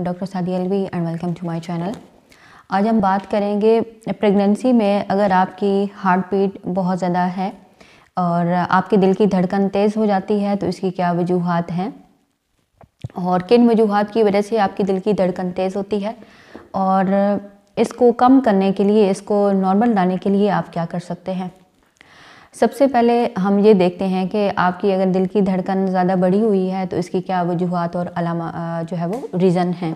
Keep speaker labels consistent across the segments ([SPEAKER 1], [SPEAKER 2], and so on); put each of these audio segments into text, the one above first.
[SPEAKER 1] doctor Saadi Alvi and welcome to my channel आज हम बात करेंगे प्रेगनेंसी में अगर आपकी हार्ट बीट बहुत ज़्यादा है और आपके दिल की धड़कन तेज़ हो जाती है तो इसकी क्या वजूहत हैं और किन वजूहत की वजह से आपकी दिल की धड़कन तेज़ होती है और इसको कम करने के लिए इसको नॉर्मल लाने के लिए आप क्या कर सकते हैं सबसे पहले हम ये देखते हैं कि आपकी अगर दिल की धड़कन ज़्यादा बढ़ी हुई है तो इसकी क्या वजूहत और अलामा जो है वो रीज़न हैं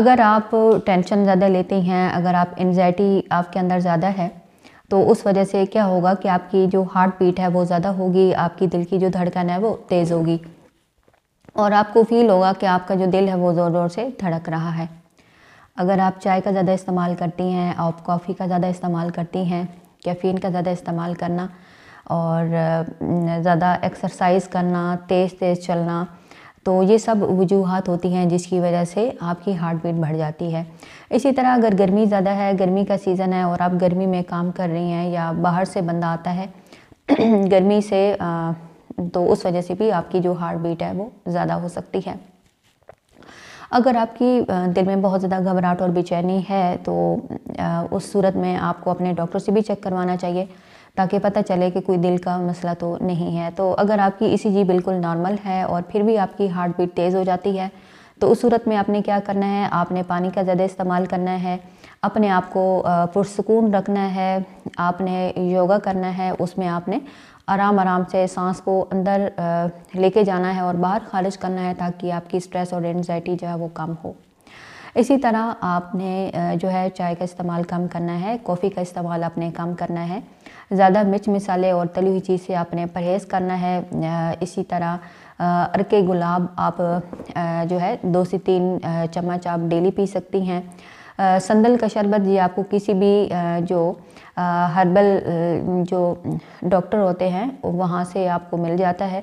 [SPEAKER 1] अगर आप टेंशन ज़्यादा लेती हैं अगर आप एनजाइटी आपके अंदर ज़्यादा है तो उस वजह से क्या होगा कि आपकी जो हार्ट बीट है वो ज़्यादा होगी आपकी दिल की जो धड़कन है वो तेज़ होगी और आपको फील होगा कि आपका जो दिल है वो ज़ोर ज़ोर से धड़क रहा है अगर आप चाय का ज़्यादा इस्तेमाल करती हैं आप कॉफ़ी का ज़्यादा इस्तेमाल करती हैं कैफ़ीन का ज़्यादा इस्तेमाल करना और ज़्यादा एक्सरसाइज करना तेज़ तेज़ चलना तो ये सब वजूहत होती हैं जिसकी वजह से आपकी हार्ट बीट बढ़ जाती है इसी तरह अगर गर्मी ज़्यादा है गर्मी का सीज़न है और आप गर्मी में काम कर रही हैं या बाहर से बंदा आता है गर्मी से तो उस वजह से भी आपकी जो हार्ट बीट है वो ज़्यादा हो सकती है अगर आपकी दिल में बहुत ज़्यादा घबराहट और बेचैनी है तो उस सूरत में आपको अपने डॉक्टर से भी चेक करवाना चाहिए ताकि पता चले कि कोई दिल का मसला तो नहीं है तो अगर आपकी ई बिल्कुल नॉर्मल है और फिर भी आपकी हार्ट बीट तेज़ हो जाती है तो उस सूरत में आपने क्या करना है आपने पानी का ज़्यादा इस्तेमाल करना है अपने आप को पुरसकून रखना है आपने योगा करना है उसमें आपने आराम आराम से सांस को अंदर लेके जाना है और बाहर खारिज करना है ताकि आपकी स्ट्रेस और एनजाइटी जो है वो कम हो इसी तरह आपने जो है चाय का इस्तेमाल कम करना है कॉफ़ी का इस्तेमाल आपने कम करना है ज़्यादा मिर्च मसाले और तली हुई चीज़ से आपने परहेज़ करना है इसी तरह अरके गुलाब आप जो है दो से तीन चम्मच आप डेली पी सकती हैं संदल का शरबत ये आपको किसी भी जो हर्बल जो डॉक्टर होते हैं वहाँ से आपको मिल जाता है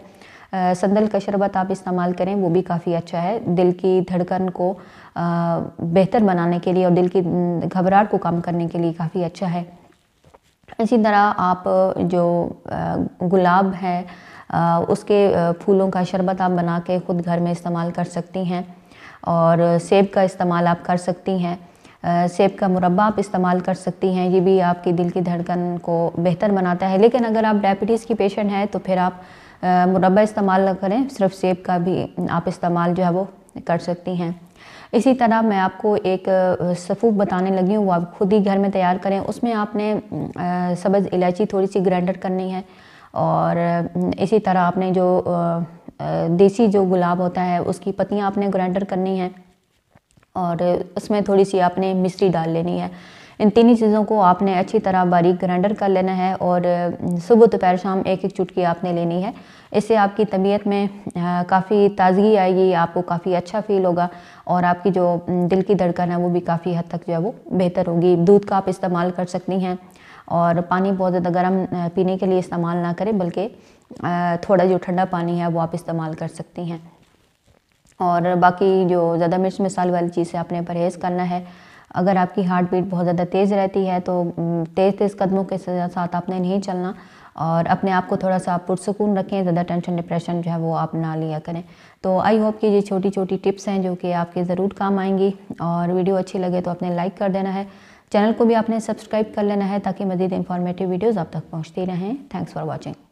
[SPEAKER 1] संदल का शरबत आप इस्तेमाल करें वो भी काफ़ी अच्छा है दिल की धड़कन को बेहतर बनाने के लिए और दिल की घबराहट को कम करने के लिए काफ़ी अच्छा है इसी तरह आप जो गुलाब है उसके फूलों का शरबत आप बना के ख़ुद घर में इस्तेमाल कर सकती हैं और सेब का इस्तेमाल आप कर सकती हैं सेब का मुरबा आप इस्तेमाल कर सकती हैं ये भी आपकी दिल की धड़कन को बेहतर बनाता है लेकिन अगर आप डायबिटीज़ की पेशेंट हैं तो फिर आप मुरबा इस्तेमाल ना करें सिर्फ सेब का भी आप इस्तेमाल जो है वो कर सकती हैं इसी तरह मैं आपको एक सफ़ूफ बताने लगी हूँ वो आप खुद ही घर में तैयार करें उसमें आपने सब्ज़ इलायची थोड़ी सी ग्राइंडर करनी है और इसी तरह आपने जो देसी जो गुलाब होता है उसकी पत्तियाँ आपने ग्राइंडर करनी है और उसमें थोड़ी सी आपने मिश्री डाल लेनी है इन ही चीज़ों को आपने अच्छी तरह बारीक ग्राइंडर कर लेना है और सुबह दोपहर शाम एक एक चुटकी आपने लेनी है इससे आपकी तबीयत में काफ़ी ताजगी आएगी आपको काफ़ी अच्छा फील होगा और आपकी जो दिल की धड़कन है वो भी काफ़ी हद तक जो है वो बेहतर होगी दूध का आप इस्तेमाल कर सकती हैं और पानी बहुत ज़्यादा गर्म पीने के लिए इस्तेमाल ना करें बल्कि थोड़ा जो ठंडा पानी है वो आप इस्तेमाल कर सकती हैं और बाकी जो ज़्यादा मिर्च मसाल वाली चीज़ से आपने परहेज़ करना है अगर आपकी हार्ट बीट बहुत ज़्यादा तेज़ रहती है तो तेज़ तेज़ कदमों के साथ आपने नहीं चलना और अपने आप को थोड़ा सा आप पुरसकून रखें ज़्यादा टेंशन डिप्रेशन जो है वो आप ना लिया करें तो आई होप कि ये छोटी छोटी टिप्स हैं जो कि आपके ज़रूर काम आएंगी और वीडियो अच्छी लगे तो आपने लाइक कर देना है चैनल को भी आपने सब्सक्राइब कर लेना है ताकि मज़ीद इन्फॉर्मेटिव वीडियोज़ आप तक पहुँचती रहें थैंक्स फॉर वॉचिंग